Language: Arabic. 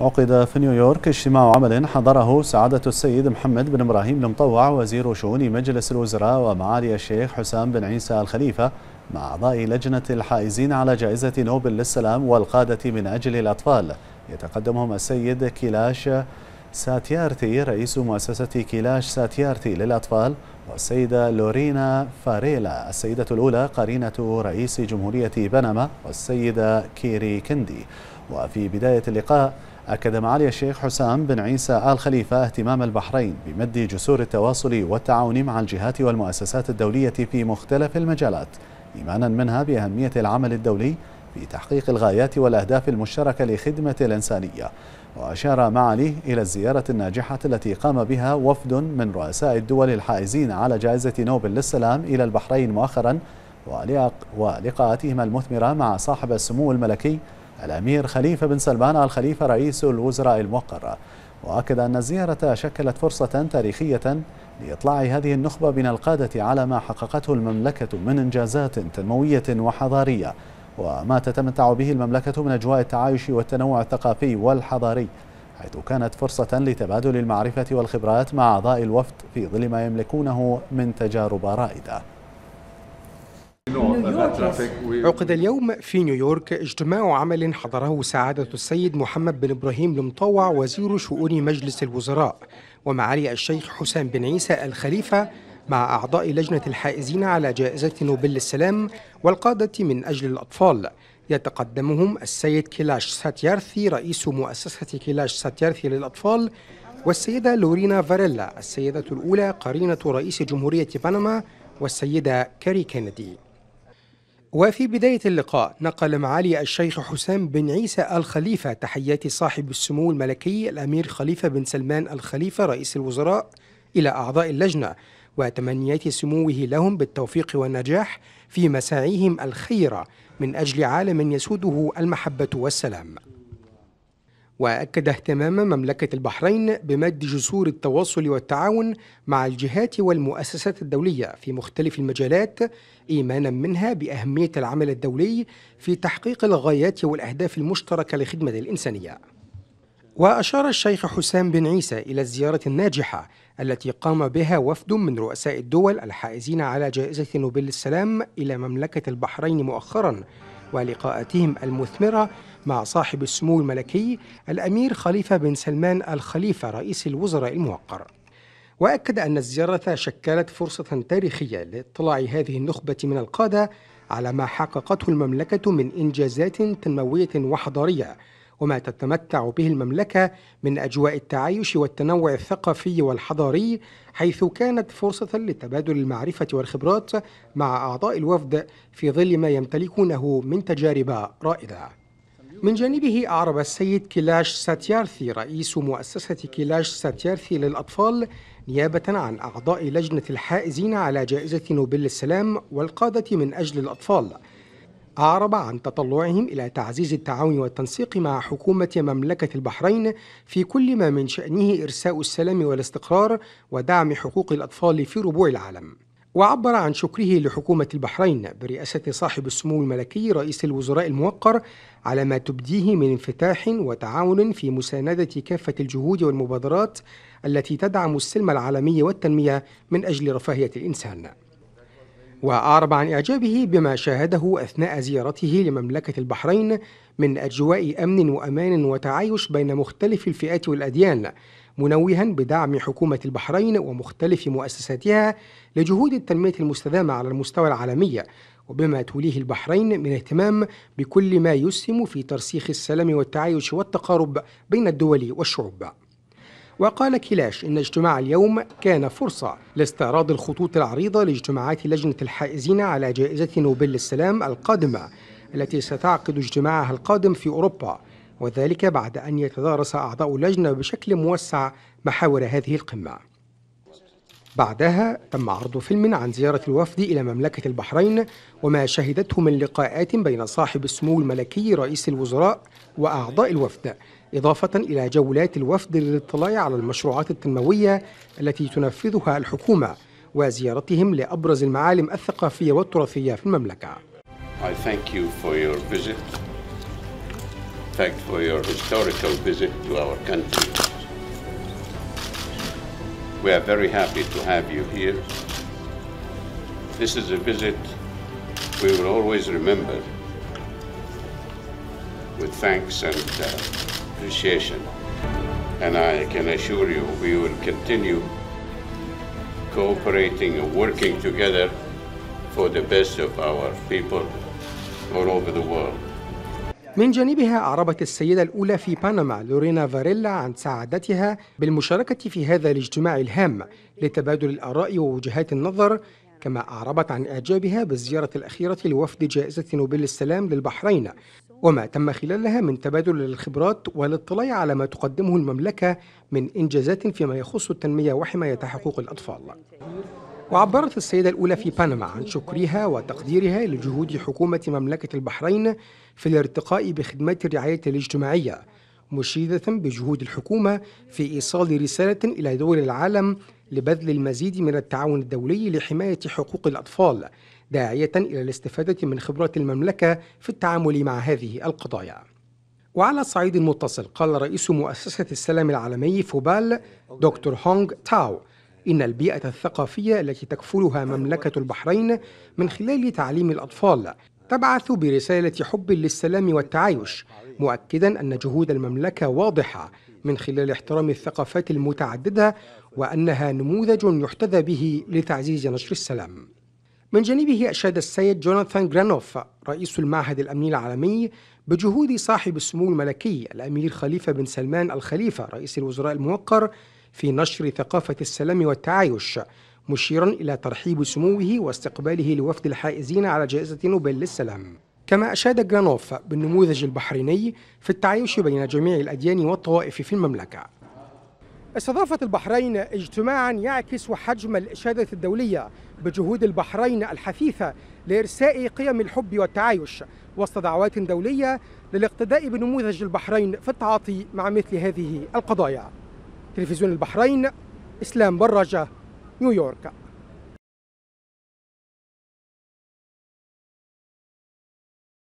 عقد في نيويورك اجتماع عمل حضره سعادة السيد محمد بن إبراهيم المطوع وزير شؤون مجلس الوزراء ومعالي الشيخ حسام بن عيسى الخليفة مع أعضاء لجنة الحائزين على جائزة نوبل للسلام والقادة من أجل الأطفال يتقدمهم السيد كيلاش ساتيارتي رئيس مؤسسة كيلاش ساتيارتي للأطفال والسيدة لورينا فاريلا السيدة الأولى قرينة رئيس جمهورية بنما والسيدة كيري كندي وفي بداية اللقاء أكد معالي الشيخ حسام بن عيسى آل خليفة اهتمام البحرين بمد جسور التواصل والتعاون مع الجهات والمؤسسات الدولية في مختلف المجالات إيمانا منها بأهمية العمل الدولي في تحقيق الغايات والأهداف المشتركة لخدمة الإنسانية وأشار معاليه إلى الزيارة الناجحة التي قام بها وفد من رؤساء الدول الحائزين على جائزة نوبل للسلام إلى البحرين مؤخرا ولقاءاتهما المثمرة مع صاحب السمو الملكي الأمير خليفة بن سلمان آل خليفة رئيس الوزراء الموقر وأكد أن الزيارة شكلت فرصة تاريخية لإطلاع هذه النخبة من القادة على ما حققته المملكة من إنجازات تنموية وحضارية وما تتمتع به المملكة من أجواء التعايش والتنوع الثقافي والحضاري حيث كانت فرصة لتبادل المعرفة والخبرات مع أعضاء الوفد في ظل ما يملكونه من تجارب رائدة عقد اليوم في نيويورك اجتماع عمل حضره سعادة السيد محمد بن إبراهيم المطوع وزير شؤون مجلس الوزراء ومعالي الشيخ حسام بن عيسى الخليفة مع أعضاء لجنة الحائزين على جائزة نوبل للسلام والقادة من أجل الأطفال يتقدمهم السيد كيلاش ساتيارثي رئيس مؤسسة كيلاش ساتيارثي للأطفال والسيدة لورينا فاريلا السيدة الأولى قرينة رئيس جمهورية بنما والسيدة كاري كينيدي وفي بداية اللقاء نقل معالي الشيخ حسام بن عيسى الخليفة تحيات صاحب السمو الملكي الأمير خليفة بن سلمان الخليفة رئيس الوزراء إلى أعضاء اللجنة وتمنيات سموه لهم بالتوفيق والنجاح في مساعيهم الخيرة من أجل عالم يسوده المحبة والسلام واكد اهتمام مملكه البحرين بمد جسور التواصل والتعاون مع الجهات والمؤسسات الدوليه في مختلف المجالات ايمانا منها باهميه العمل الدولي في تحقيق الغايات والاهداف المشتركه لخدمه الانسانيه وأشار الشيخ حسام بن عيسى إلى الزيارة الناجحة التي قام بها وفد من رؤساء الدول الحائزين على جائزة نوبل للسلام إلى مملكة البحرين مؤخراً ولقاءاتهم المثمرة مع صاحب السمو الملكي الأمير خليفة بن سلمان الخليفة رئيس الوزراء الموقر وأكد أن الزيارة شكلت فرصة تاريخية لاطلاع هذه النخبة من القادة على ما حققته المملكة من إنجازات تنموية وحضارية وما تتمتع به المملكة من أجواء التعايش والتنوع الثقافي والحضاري حيث كانت فرصة لتبادل المعرفة والخبرات مع أعضاء الوفد في ظل ما يمتلكونه من تجارب رائدة من جانبه أعرب السيد كيلاش ساتيارثي رئيس مؤسسة كيلاش ساتيارثي للأطفال نيابة عن أعضاء لجنة الحائزين على جائزة نوبل السلام والقادة من أجل الأطفال أعرب عن تطلعهم إلى تعزيز التعاون والتنسيق مع حكومة مملكة البحرين في كل ما من شأنه إرساء السلام والاستقرار ودعم حقوق الأطفال في ربوع العالم. وعبر عن شكره لحكومة البحرين برئاسة صاحب السمو الملكي رئيس الوزراء الموقر على ما تبديه من انفتاح وتعاون في مساندة كافة الجهود والمبادرات التي تدعم السلم العالمي والتنمية من أجل رفاهية الإنسان. وأعرب عن إعجابه بما شاهده أثناء زيارته لمملكة البحرين من أجواء أمن وأمان وتعايش بين مختلف الفئات والأديان منوها بدعم حكومة البحرين ومختلف مؤسساتها لجهود التنمية المستدامة على المستوى العالمي وبما توليه البحرين من اهتمام بكل ما يسهم في ترسيخ السلام والتعايش والتقارب بين الدول والشعوب وقال كلاش إن اجتماع اليوم كان فرصة لاستعراض الخطوط العريضة لاجتماعات لجنة الحائزين على جائزة نوبل للسلام القادمة التي ستعقد اجتماعها القادم في أوروبا وذلك بعد أن يتدارس أعضاء اللجنة بشكل موسع محاور هذه القمة بعدها تم عرض فيلم عن زيارة الوفد إلى مملكة البحرين وما شهدته من لقاءات بين صاحب السمو الملكي رئيس الوزراء وأعضاء الوفد إضافة إلى جولات الوفد للاطلاع على المشروعات التنموية التي تنفذها الحكومة وزيارتهم لأبرز المعالم الثقافية والتراثية في المملكة I thank you for your visit. Thank you for your historical visit to our country. We are very happy to have you here. This is a visit we will always remember with thanks and uh, appreciation. And I can assure you we will continue cooperating and working together for the best of our people all over the world. من جانبها أعربت السيدة الأولى في بنما لورينا فاريلا عن سعادتها بالمشاركة في هذا الاجتماع الهام لتبادل الآراء ووجهات النظر كما أعربت عن إعجابها بالزيارة الأخيرة لوفد جائزة نوبل السلام للبحرين وما تم خلالها من تبادل الخبرات والاطلاع على ما تقدمه المملكة من إنجازات فيما يخص التنمية وحماية حقوق الأطفال وعبرت السيدة الأولى في بنما عن شكرها وتقديرها لجهود حكومة مملكة البحرين في الارتقاء بخدمات الرعاية الاجتماعية مشيدة بجهود الحكومة في إيصال رسالة إلى دول العالم لبذل المزيد من التعاون الدولي لحماية حقوق الأطفال داعية إلى الاستفادة من خبرات المملكة في التعامل مع هذه القضايا وعلى صعيد متصل قال رئيس مؤسسة السلام العالمي فوبال دكتور هونغ تاو إن البيئة الثقافية التي تكفلها مملكة البحرين من خلال تعليم الأطفال تبعث برسالة حب للسلام والتعايش مؤكدا أن جهود المملكة واضحة من خلال احترام الثقافات المتعددة وأنها نموذج يحتذى به لتعزيز نشر السلام من جانبه أشاد السيد جوناثان جرانوف رئيس المعهد الأمني العالمي بجهود صاحب السمو الملكي الأمير خليفة بن سلمان الخليفة رئيس الوزراء الموقر في نشر ثقافة السلام والتعايش مشيرا إلى ترحيب سموه واستقباله لوفد الحائزين على جائزة نوبل للسلام كما أشاد جرانوف بالنموذج البحريني في التعايش بين جميع الأديان والطوائف في المملكة استضافت البحرين اجتماعا يعكس حجم الإشادة الدولية بجهود البحرين الحثيثة لإرساء قيم الحب والتعايش وسط دعوات دولية للاقتداء بنموذج البحرين في التعاطي مع مثل هذه القضايا تلفزيون البحرين إسلام براجة نيويورك